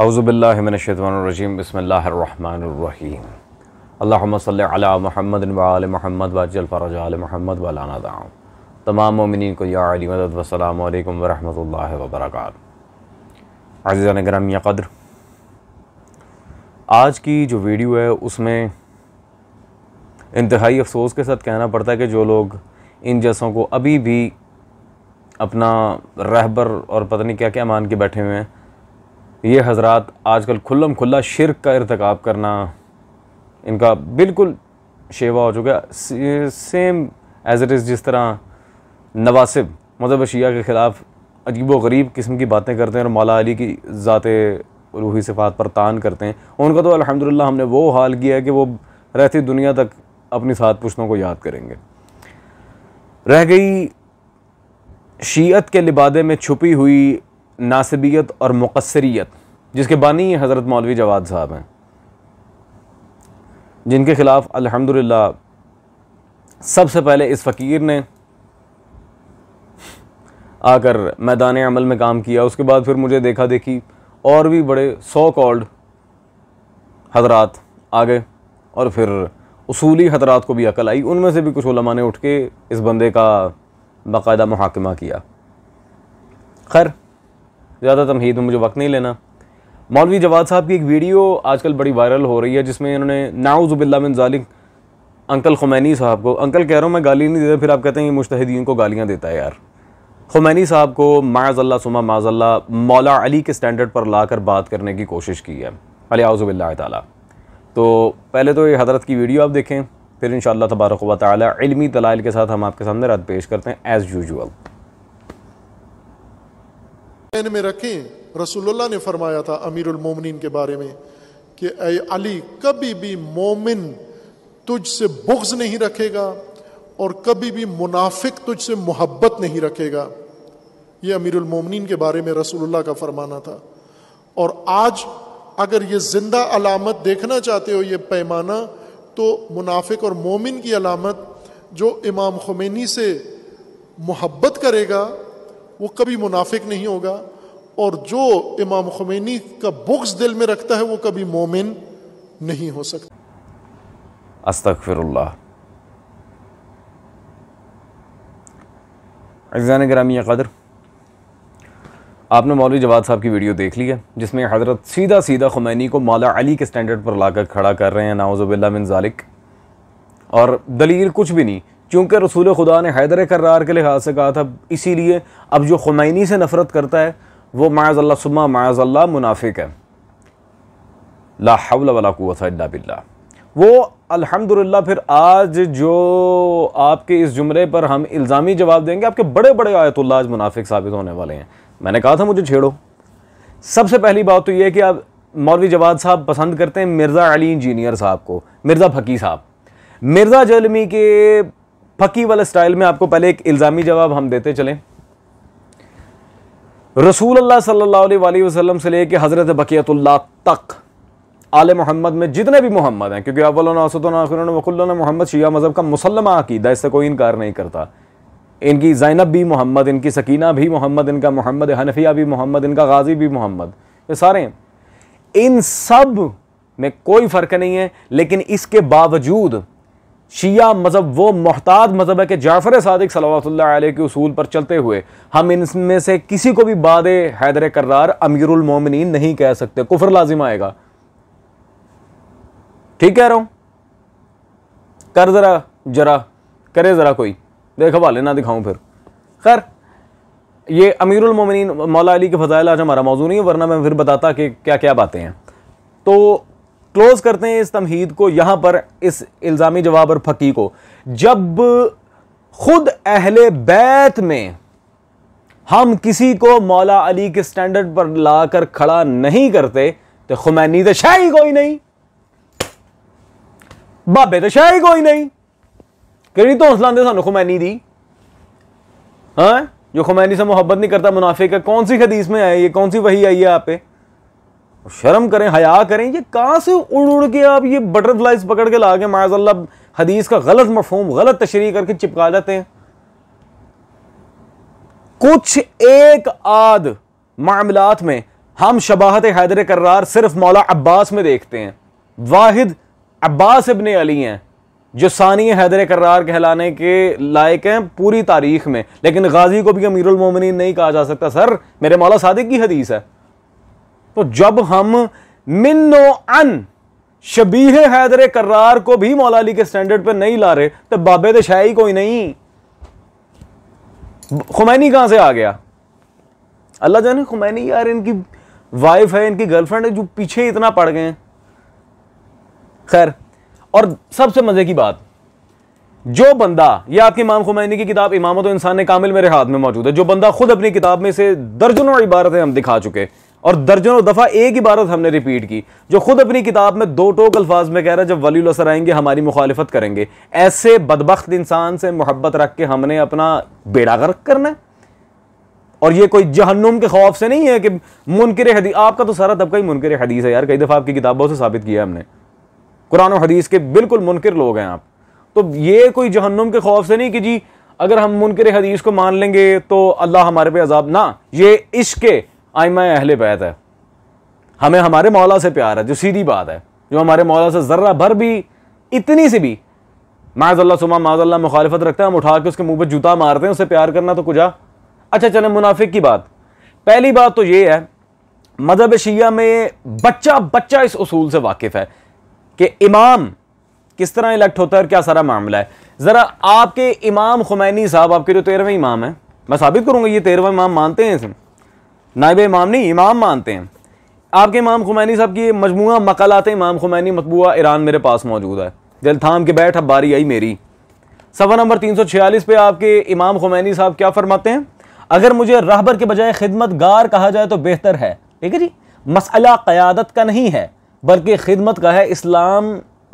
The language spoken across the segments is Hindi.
अज़ुबिल्लिमिनशवानरजीम बसमीम अल्लाम सल महमद वाल महमद वाजल आल महमद वालाना दाम तमाम ममिन को या मदद वसलम वरहमत वबरक अज़ीज़ान ग्राम या कदर आज की जो वीडियो है उसमें इंतहाई अफसोस के साथ कहना पड़ता है कि जो लोग इन जैसों को अभी भी अपना रहबर और पता नहीं क्या क्या मान के बैठे हुए हैं ये हजरात आजकल खुल्लम खुल्ला शिरक का इरतकब करना इनका बिल्कुल शेवा हो चुका है सेम एज इट इज़ जिस तरह नवासिब मजहब शिया के ख़िलाफ़ अजीब व गरीब किस्म की बातें करते हैं और मौला अली की ज़ात रूही सिफात पर तान करते हैं उनका तो अल्हम्दुलिल्लाह हमने वो हाल किया है कि वो रहती दुनिया तक अपनी सात पुश्तों को याद करेंगे रह गई शीयत के लिबादे में छुपी हुई नासबियत और मुकसरीत जिसके बानी हज़रत मौलवी जवाद साहब हैं जिनके ख़िलाफ़ अल्हम्दुलिल्लाह सबसे पहले इस फ़कीर ने आकर मैदान अमल में काम किया उसके बाद फिर मुझे देखा देखी और भी बड़े सौ कॉल्ड हजरात आ गए और फिर उसूली हजरात को भी अकल आई उनमें से भी कुछ उलमा ने उठ के इस बंदे का बाकायदा मुहाकमा किया खैर ज़्यादा तमहीद में मुझे वक्त नहीं लेना मौलवी जवाद साहब की एक वीडियो आजकल बड़ी वायरल हो रही है जिसमें इन्होंने नाउजुबिल्ला बिन जालिक अंकल खुमैनी साहब को अंकल कह रहा हूँ मैं गाली नहीं देता फिर आप कहते हैं ये मुश्तदीन को गालियाँ देता है यार खुमैनी साहब को माज़ल्ला सुमा माज़ल्ला मौला अली के स्टैंडर्ड पर ला कर बात करने की कोशिश की है अलियाज़बिल्ला ताली तो पहले तो ये हजरत की वीडियो आप देखें फिर इन तबारक व तलमी दलाइल के साथ हम आपके सामने रद्द पेश करते हैं एज़ यूजल में रखें रसूलुल्लाह ने फरमाया था अमीरमिन के बारे में कि अली कभी भी मोमिन तुझसे बुग्ज नहीं रखेगा और कभी भी मुनाफिक तुझसे मोहब्बत नहीं रखेगा ये अमीरमिन के बारे में रसूलुल्लाह का फरमाना था और आज अगर ये ज़िंदा अलामत देखना चाहते हो ये पैमाना तो मुनाफिक और मोमिन की अलामत जो इमाम खुमैनी से मोहब्बत करेगा वो कभी मुनाफिक नहीं होगा और जो इमाम खुमैनी का बुक्स दिल में रखता है वो कभी मोमिन नहीं हो सकता अस्तफ़िरल्ला अजान ग्रामी कदर आपने मौलवी जवाद साहब की वीडियो देख ली है जिसमें हज़रत सीधा सीधा खुमैनी को मौला अली के स्टैंडर्ड पर लाकर खड़ा कर रहे हैं नाउज़बिल्ला बिन जालिक और दलील कुछ भी नहीं क्योंकि रसूल खुदा ने हैदर करार के लिहाज से कहा था इसीलिए अब जो खुमैनी से नफ़रत करता है वो माज़ल्ला सुमा माज़ल्ला मुनाफिक है ला हौल वला कुवत इल्ला बिल्ला वो अल्हम्दुलिल्लाह फिर आज जो आपके इस जुमरे पर हम इल्ज़ामी जवाब देंगे आपके बड़े बड़े आयतुल्ला आज मुनाफिक साबित होने वाले हैं मैंने कहा था मुझे छेड़ो सबसे पहली बात तो यह कि आप मौलवी जवाद साहब पसंद करते हैं मिर्ज़ा अली इंजीनियर साहब को मिर्ज़ा फ़की साहब मिर्ज़ा जलमी के फ़की वाले स्टाइल में आपको पहले एक इल्ज़ामी जवाब हम देते चलें रसूल सल्ला वसलम से लेके हज़रत बकीतुल्ला तक आल मोहम्मद में जितने भी मोहम्मद हैं क्योंकि अब वकुल्ला मोहम्मद शिया मज़हब का मुसलमा अकीदा इससे कोई इनकार नहीं करता इनकी जैनब भी मोहम्मद इनकी सकीना भी मोहम्मद इनका मोहम्मद हनफिया भी मोहम्मद इनका गाजी भी मोहम्मद ये सारे इन सब में कोई फ़र्क नहीं है लेकिन इसके बावजूद शिया मज़हब वो मोहताद मज़हब है कि जाफ़र सदक सलात के असूल पर चलते हुए हम इनमें से किसी को भी बाद हैदर करार अमीरमिन नहीं कह सकते कुफर लाजिम आएगा ठीक कह रहा हूँ कर ज़रा जरा करे ज़रा कोई देख हवाले ना दिखाऊँ फिर खैर ये अमीरमिन मौला अली के फ़जाइल आज हमारा मौजू नहीं है वरना मैं फिर बताता कि क्या क्या बातें हैं तो क्लोज करते हैं इस तमहीद को यहां पर इस इल्ज़ामी जवाब और फकी को जब खुद अहले बैत में हम किसी को मौला अली के स्टैंडर्ड पर लाकर खड़ा नहीं करते तो खुमैनी तो शाही कोई नहीं बाबे तो शाही कोई नहीं ਕਿਹੜੀ हौसला दे सू खुमैनी दी हाँ जो खुमैनी से ਮੁਹੱਬਤ नहीं करता मुनाफे का कौन सी ਹਦੀਸ में आई है कौन सी वही आई है आप पे शर्म करें हया करें ये कहाँ से उड़ उड़ के आप ये बटरफ्लाइज पकड़ के ला के माजल्ला हदीस का गलत मफहम गलत तशरी करके चिपका जाते हैं कुछ एक आद मामलात में हम शबाहत हैदर करार सिर्फ मौला अब्बास में देखते हैं वाहिद अब्बास इबन अली हैं जो सानी हैदर करार कहलाने के लायक हैं पूरी तारीख में लेकिन गाजी को भी अमीरमिन नहीं कहा जा सकता सर मेरे मौला सादिक की हदीस है तो जब हम मिनो अन शबीह हैदर करार को भी मौलाली के स्टैंडर्ड पर नहीं ला रहे तो बाबे तो ही कोई नहीं खुमैनी कहां से आ गया अल्लाह जाने खुमैनी यार इनकी वाइफ है इनकी गर्लफ्रेंड है जो पीछे इतना पड़ गए खैर और सबसे मज़े की बात जो बंदा ये आपकी इमाम खुमैनी की किताब इमामत इंसान कामिल मेरे हाथ में मौजूद है जो बंदा खुद अपनी किताब में से दर्जनों इबारतें हम दिखा चुके और दर्जनों दफ़ा एक ही बारत हमने रिपीट की जो खुद अपनी किताब में दो टोक अल्फाज में कह रहा है जब वली असर आएंगे हमारी मुखालफत करेंगे ऐसे बदबख्त इंसान से मोहब्बत रख के हमने अपना बेड़ा गर्क करना है और ये कोई जहन्नुम के खौफ से नहीं है कि मुनकर हदीस आपका तो सारा तबका ही मुनकर हदीस है यार कई दफ़ा आपकी किताबों से साबित किया हमने कुरान और हदीस के बिल्कुल मुनकर लोग हैं आप तो ये कोई जहन्नुम के खौफ से नहीं कि जी अगर हम मुनकर हदीस को मान लेंगे तो अल्लाह हमारे पे अजाब ना ये इश्क़ आइमा अहल बैत है हमें हमारे मौला से प्यार है जो सीधी बात है जो हमारे मौला से ज़र्रा भर भी इतनी सी भी माजल्ला सुमा माजल्ला मुखालफत रखते हैं हम उठा के उसके मुंह पर जूता मारते हैं उससे प्यार करना तो कुछ अच्छा चले मुनाफिक की बात पहली बात तो ये है मजहब शिया में बच्चा बच्चा इस असूल से वाकिफ़ है कि इमाम किस तरह इलेक्ट होता है और क्या सारा मामला है ज़रा आपके इमाम खुमैनी साहब आपके जो तेरहवें इमाम हैं मैं साबित करूँगा ये तेरहवा इमाम मानते हैं नायब इमाम नहीं इमाम मानते हैं आपके इमाम खुमैनी साहब की मजमू मकालत इमाम खुमैनी मतबूआ ईरान मेरे पास मौजूद है जल थाम के बैठ अब बारी आई मेरी सफ़ा नंबर तीन सौ छियालीस पे आपके इमाम खुमैनी साहब क्या फरमाते हैं अगर मुझे रहबर के बजाय खिदमत गार कहा जाए तो बेहतर है ठीक है जी मसला क़्यादत का नहीं है बल्कि खिदमत का है इस्लाम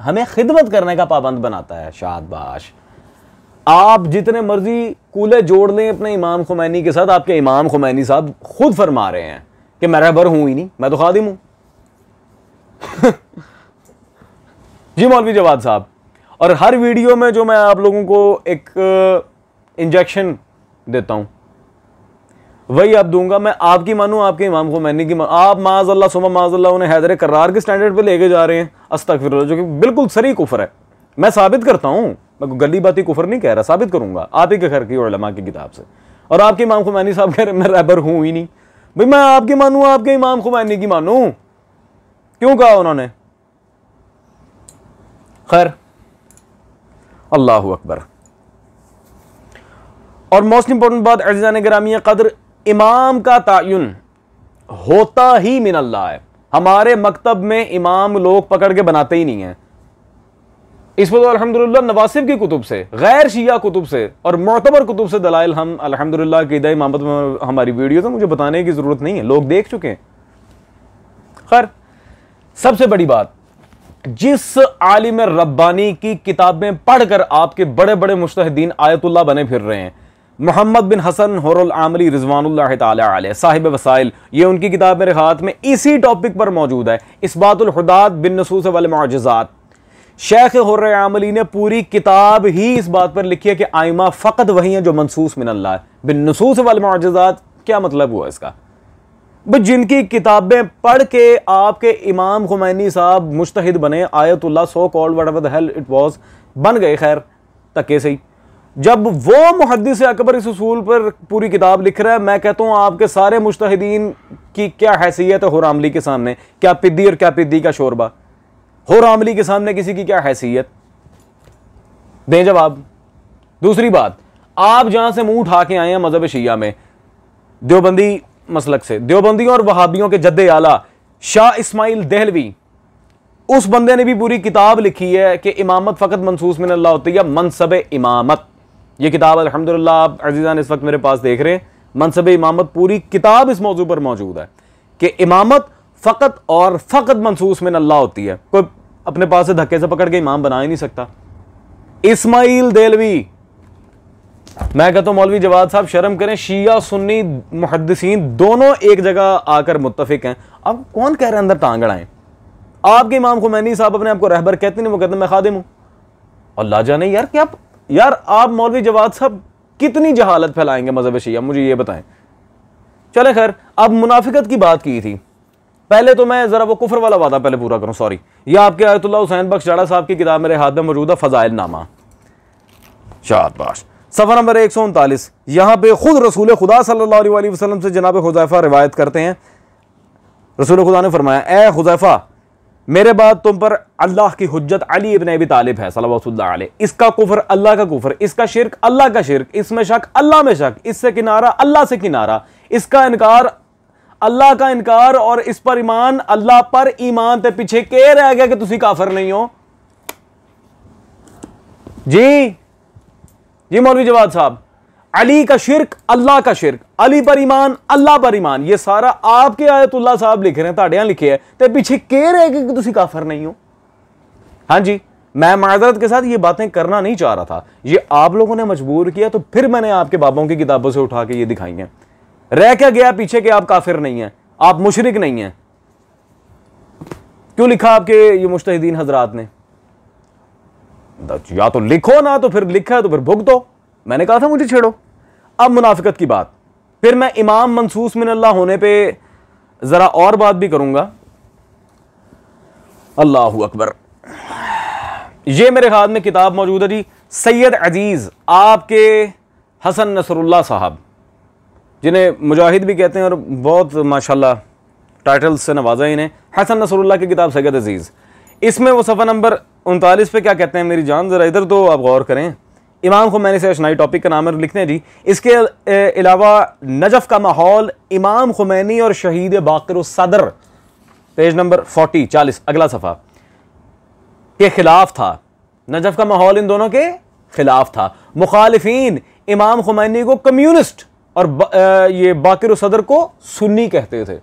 हमें खिदमत करने का पाबंद बनाता है शादबाश आप जितने मर्जी कूले जोड़ लें अपने इमाम खुमैनी के साथ आपके इमाम खुमैनी साहब खुद फरमा रहे हैं कि मैं रहबर हूं ही नहीं मैं तो खादिम हूं जी मौलवी जवाद साहब और हर वीडियो में जो मैं आप लोगों को एक इंजेक्शन देता हूं वही आप दूंगा मैं आपकी मानू आपके इमाम को मैंने की मानू आप माजल्ला सुबह माजल्ला उन्हें हैदर करार के स्टैंडर्ड पे लेके जा रहे हैं अस्तक जो कि बिल्कुल सरी कुफर है मैं साबित करता हूं मैं गली बाती कुफर नहीं कह रहा साबित करूंगा आप ही के घर की उलमा की किताब से और आपके इमाम खुमैनी साहब कह रहे मैं रैबर हूं ही नहीं भाई मैं आपकी मानू आपके इमाम खुमैनी की मानू क्यों कहा उन्होंने खैर अल्लाह अकबर और मोस्ट इंपॉर्टेंट बात अर्जान ग्रामी कदर इमाम का तयन होता ही मिनल्ला है हमारे मकतब में इमाम लोग पकड़ के बनाते ही नहीं है इस तो अलहमदिल्ला नवासिब की कुतुब से गैर शिया कुतुब से और मोतबर कुतुब से दलाइल हम अलहमदिल्ला की दई मामत में हमारी वीडियो तो मुझे बताने की ज़रूरत नहीं है लोग देख चुके हैं खैर सबसे बड़ी बात जिस आलिम रब्बानी की किताबें पढ़कर आपके बड़े बड़े मुश्तदीन आयतुल्ला बने फिर रहे हैं मोहम्मद बिन हसन हरल आमली रिजवान साहिब वसाइल ये उनकी किताब मेरे हाथ में इसी टॉपिक पर मौजूद है इस बातुलहदात बिन नसूस वाले मुआजात शेख हुर्रमली ने पूरी किताब ही इस बात पर लिखी है कि आयमा फ़कत वही है जो मनसूस मिनल्ला है बिन नसूस वाल मुआजात क्या मतलब हुआ इसका भाई जिनकी किताबें पढ़ के आपके इमाम खुमैनी साहब मुश्तिद बने आयतुल्ला so call whatever hell it was बन गए खैर तके से ही जब वो मुहदस अकबर इस असूल पर पूरी किताब लिख रहा है मैं कहता हूँ आपके सारे मुश्तदीन की क्या हैसियत है हुरामली के सामने क्या पिद्दी और क्या पिद्दी का शोरबा हो रामली के सामने किसी की क्या हैसियत दें जवाब दूसरी बात आप जहां से मुंह उठा के आए हैं मजहब शिया में देवबंदी मसलक से देवबंदियों और वहाबियों के जद्दे आला शाह इस्माइल दहलवी उस बंदे ने भी पूरी किताब लिखी है कि इमामत फ़कत मनसूस में अल्लाह होती है मनसब इमामत ये किताब अलहमदिल्ला आप अजीज़ान इस वक्त मेरे पास देख रहे हैं मनसब इमामत पूरी किताब इस मौजू पर मौजूद है कि इमामत फ़कत और फ़कत मनसूस में अल्लाह होती है कोई अपने पास से धक्के से पकड़ के इमाम बना ही नहीं सकता इस्माइल देलवी मैं कहता हूं मौलवी जवाद साहब शर्म करें शिया सुन्नी मुहदसिन दोनों एक जगह आकर मुतफिक हैं अब कौन कह रहे हैं अंदर टांग अड़ाएं आपके इमाम को मैनी साहब अपने आपको रहबर कहते नहीं वो कहते मैं खादिम हूं और लाजा नहीं यार क्या यार आप मौलवी जवाद साहब कितनी जहालत फैलाएंगे मजहब शिया मुझे ये बताएं चले खैर अब मुनाफिकत की बात की थी पहले तो मैं ज़रा वो कुफर वाला वादा पहले पूरा करूं सॉरी ये आपके आयतुल्ला हुसैन बख्श जाड़ा साहब की किताब मेरे हाथ में मौजूद है फ़जाइल नामा शाबाश सफ़र नंबर एक सौ उनतालीस यहां पर खुद रसूल खुदा सल्ला वसलम से जनाब खुजैफ़ा रिवायत करते हैं रसूल खुदा ने फरमाया ए खुजैफ़ा मेरे बाद तुम पर अल्लाह की हजत अली इबन अबी तालिब है सलावसल्ला इसका कुफर अल्लाह का कुफर इसका शिरक अल्लाह का शिरक इसमें शक अल्लाह में शक इससे किनारा अल्लाह से किनारा इसका इनकार अल्लाह का इनकार और इस पर ईमान अल्लाह पर ईमान के पीछे के रह गया कि तुम काफर नहीं हो जी जी मौलवी जवाद साहब अली का शिरक अल्लाह का शिरक अली पर ईमान अल्लाह पर ईमान ये सारा आपके आयतुल्ला साहब लिख रहे हैं लिखे है तो पीछे कह रहे कि तुम काफर नहीं हो हाँ जी मैं माजरत के साथ ये बातें करना नहीं चाह रहा था ये आप लोगों ने मजबूर किया तो फिर मैंने आपके बाबों की किताबों से उठा के ये दिखाई हैं रह क्या गया पीछे के आप काफिर नहीं हैं आप मुशरक नहीं हैं क्यों लिखा आपके ये मुश्तिन हजरात ने या तो लिखो ना तो फिर लिखा है तो फिर भुग दो मैंने कहा था मुझे छेड़ो अब मुनाफिकत की बात फिर मैं इमाम मनसूस मिन अल्लाह होने पे ज़रा और बात भी करूंगा अल्लाह अकबर ये मेरे हाथ में किताब मौजूद है जी सैयद अजीज़ आपके हसन नसरुल्ला साहब जिन्हें मुजाहिद भी कहते हैं और बहुत माशाल्लाह टाइटल्स से नवाजा इन्हें हसन नसरुल्ला की किताब सैद अजीज़ इसमें वो सफ़ा नंबर उनतालीस पे क्या कहते हैं मेरी जान ज़रा इधर तो आप गौर करें इमाम खुमैनी से अशनाई टॉपिक का नाम है लिखते हैं जी इसके अलावा नजफ़ का माहौल इमाम खुमैनी और शहीद बाकर सदर पेज नंबर फोर्टी चालीस अगला सफ़ा के ख़िलाफ़ था नजफ़ का माहौल इन दोनों के ख़िलाफ़ था मुखालफी इमाम खुमैनी को कम्यूनिस्ट और ये बाकिर सदर को सुन्नी कहते थे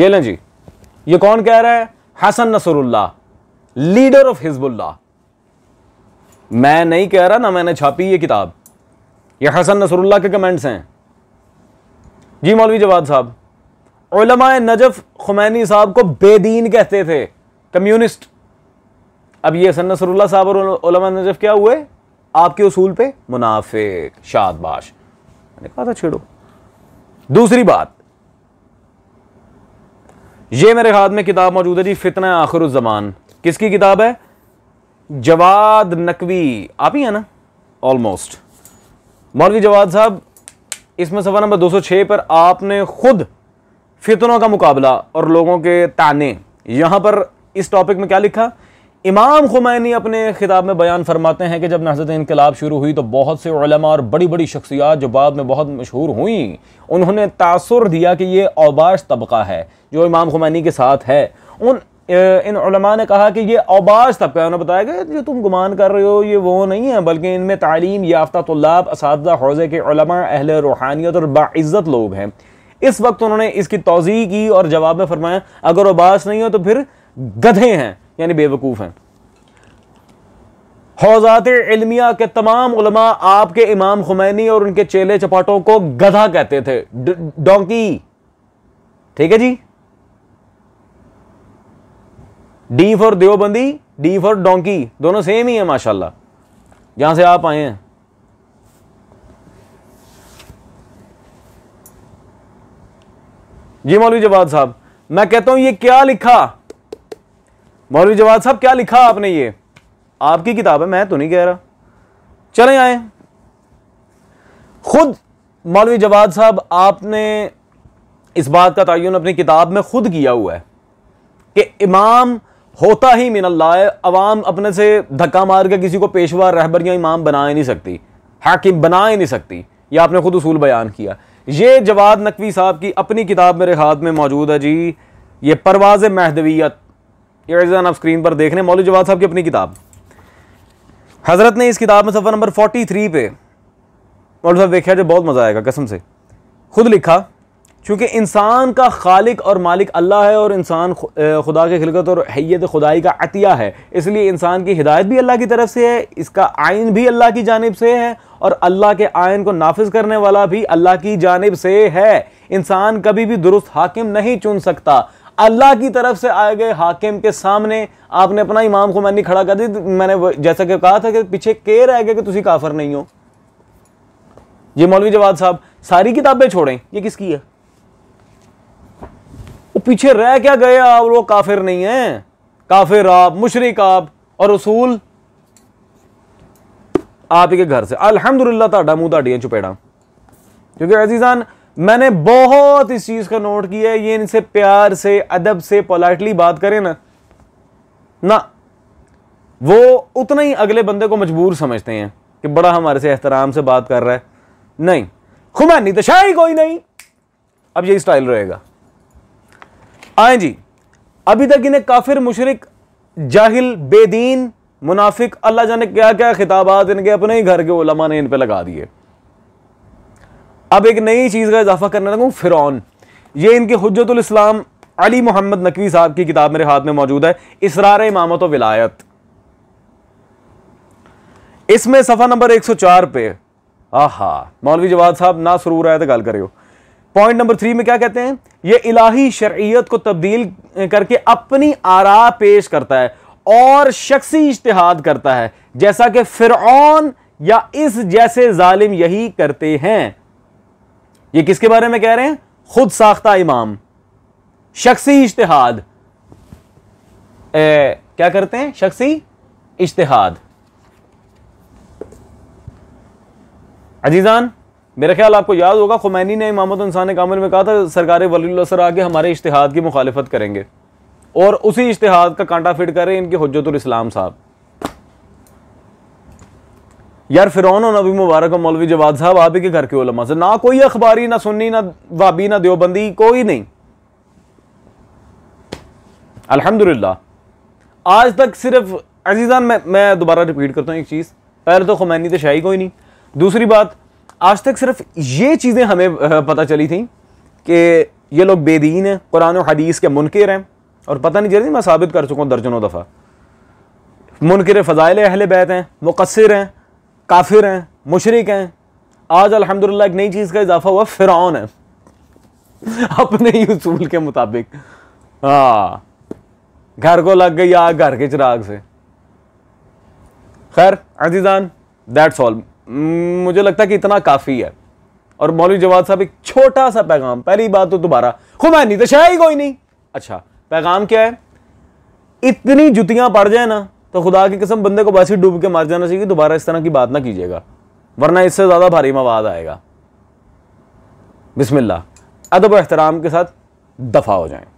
ये लें जी ये कौन कह रहा है Hassan Nasrallah leader of Hezbollah मैं नहीं कह रहा ना मैंने छापी ये किताब ये हसन नसरुल्ला के कमेंट्स हैं जी मौलवी जवाद साहब उलमा नजफ खुमैनी साहब को बेदीन कहते थे कम्युनिस्ट अब ये हसन नसरुल्ला साहब और उलमा नजफ क्या हुए आपके उसूल पे मुनाफिक शादबाश मैंने कहा था छेड़ो दूसरी बात ये मेरे हाथ में किताब मौजूद है जी फितना आखिर जमान किसकी किताब है जवाद नकवी आप ही है ना ऑलमोस्ट मौलवी जवाद साहब इसमें सवा नंबर 206 पर आपने खुद फितनों का मुकाबला और लोगों के ताने यहां पर इस टॉपिक में क्या लिखा इमाम खुमैनी अपने खिताब में बयान फरमाते हैं कि जब नहजत इनकलाब शुरू हुई तो बहुत से और बड़ी बड़ी शख्सियात जो बाद में बहुत मशहूर हुई उन्होंने तासर दिया कि ये अवबाश तबका है जो इमाम खुमैनी के साथ है उन इन ने कहा कि ये अवबाश तबका है उन्होंने बताया कि जो तुम गुमान कर रहे हो ये वो नहीं है बल्कि इनमें तालीम याफ्ता तलाब इस हौज़े के अहल रूहानियत और बाज़्ज़त लोग हैं इस वक्त उन्होंने इसकी तोज़ी की और जवाब में फरमाया अगर अबाश नहीं हो तो फिर गधे हैं यानी बेवकूफ़ हैं हौजात इलमिया के तमाम उलमा आपके इमाम खुमैनी और उनके चेले चपाटों को गधा कहते थे डोंकी ठीक है जी D for Deobandi D for donkey दोनों सेम ही है माशाल्लाह जहां से आप आए हैं जी मौलवी जवाद साहब मैं कहता हूं ये क्या लिखा मौलवी जवाद साहब क्या लिखा आपने ये आपकी किताब है मैं तो नहीं कह रहा चले आए खुद मौलवी जवाद साहब आपने इस बात का तयन अपनी किताब में खुद किया हुआ है कि इमाम होता ही मिन अल्लाह है अवाम अपने से धक्का मार के किसी को पेशवा रहबर या इमाम बना ही नहीं सकती हाकिम बना ही नहीं सकती ये आपने खुद उसूल बयान किया ये जवाद नकवी साहब की अपनी किताब मेरे हाथ में मौजूद है जी ये परवाज महदवियत यर्जन आप स्क्रीन पर देख रहे हैं मौलू जवाद साहब की अपनी किताब हज़रत ने इस किताब में सफ़र नंबर फोर्टी थ्री पे मौलू साहब देखा जो बहुत मज़ा आएगा कसम से खुद लिखा चूँकि इंसान का खालिक और मालिक अल्लाह है और इंसान खुदा के खिलकत और हैत खुदाई का अतिया है इसलिए इंसान की हिदायत भी अल्लाह की तरफ से है इसका आयन भी अल्लाह की जानब से है और अल्लाह के आयन को नाफिज करने वाला भी अल्लाह की जानब से है इंसान कभी भी दुरुस्त हाकिम नहीं चुन सकता अल्लाह की तरफ से आए गए हाकिम के सामने आपने अपना इमाम को मैंने खड़ा कर दी मैंने जैसा कि कहा था कि पीछे के रह गए कि तुम काफर नहीं हो ये मौलवी जवाब साहब सारी किताबें छोड़ें ये किसकी है वो पीछे रह क्या गए आप वो काफिर नहीं है काफिर आप मुशरक आप और उसूल आप ही के घर से अलहमदुल्ला मुंह ताडिया चुपेड़ा क्योंकि अजीजान मैंने बहुत इस चीज़ का नोट किया है ये इनसे प्यार से अदब से पोलाइटली बात करें ना ना वो उतना ही अगले बंदे को मजबूर समझते हैं कि बड़ा हमारे से एहतराम से बात कर रहा है नहीं खुमानी तो शायद कोई नहीं अब यही स्टाइल रहेगा आए जी अभी तक इन्हें काफिर मुशरक जाहिल बेदीन मुनाफिक अल्लाह जाने क्या क्या खिताबात इनके अपने ही घर के ओलमा ने इन पर लगा दिए अब एक नई चीज़ का इजाफा करने लगू फिर ये इनके इस्लाम अली मोहम्मद नकवी साहब की किताब मेरे हाथ में मौजूद है इसरार इमामत विलायत इसमें सफ़ा नंबर 104 पे आहा मौलवी जवाद साहब ना सुरूर आया तो गल करो पॉइंट नंबर थ्री में क्या कहते हैं ये इलाही शरीयत को तब्दील करके अपनी आरा पेश करता है और शख्सी इश्तिहाद करता है जैसा कि फिर या इस जैसे जालिम यही करते हैं ये किसके बारे में कह रहे हैं खुद साख्ता इमाम शख्सी इश्तहाद क्या करते हैं शख्सी इश्तेहाद अजीज़ान मेरा ख्याल आपको याद होगा खुमैनी ने इमामत इंसान कामिल में कहा था सरकार वलीसर आके हमारे इश्तहाद की मुखालफत करेंगे और उसी इश्तहाद का कांटा फिट करें इनके हजतुल इस्लाम साहब यार फिर नबी मुबारक मौलवी जवाद साहब आप ही के घर के उलमा से ना कोई अखबारी ना सुन्नी ना वाबी ना देवबंदी कोई नहीं अल्हम्दुलिल्लाह आज तक सिर्फ अजीज़ान मैं मैं दोबारा रिपीट करता हूँ एक चीज़ पहले तो ख़ुमैनी तो शाही कोई नहीं दूसरी बात आज तक सिर्फ ये चीज़ें हमें पता चली थी कि ये लोग बेदीन हैं कुरान हदीस के मुनकर हैं और पता नहीं चल मैं साबित कर चुका हूँ दर्जनों दफ़ा मुनकर फ़ज़ाइल अहल बैत हैं मुक़सर हैं काफिर हैं मुशरक हैं आज अलहमदिल्ला एक नई चीज़ का इजाफा हुआ फ़िरौन है अपने ही उसूल के मुताबिक हाँ घर को लग गई आग घर के चिराग से खैर अजीज़ान दैट्स ऑल मुझे लगता है कि इतना काफ़ी है और मौलवी जवाद साहब एक छोटा सा पैगाम पहली बात तो दोबारा नहीं तो शायद कोई नहीं अच्छा पैगाम क्या है इतनी जुतियां पड़ जाए ना तो खुदा की कसम बंदे को बासी डूब के मार जाना चाहिए दोबारा इस तरह की बात ना कीजिएगा वरना इससे ज़्यादा भारी मवाद आएगा बिसमिल्ला अदब एहतराम के साथ दफ़ा हो जाएं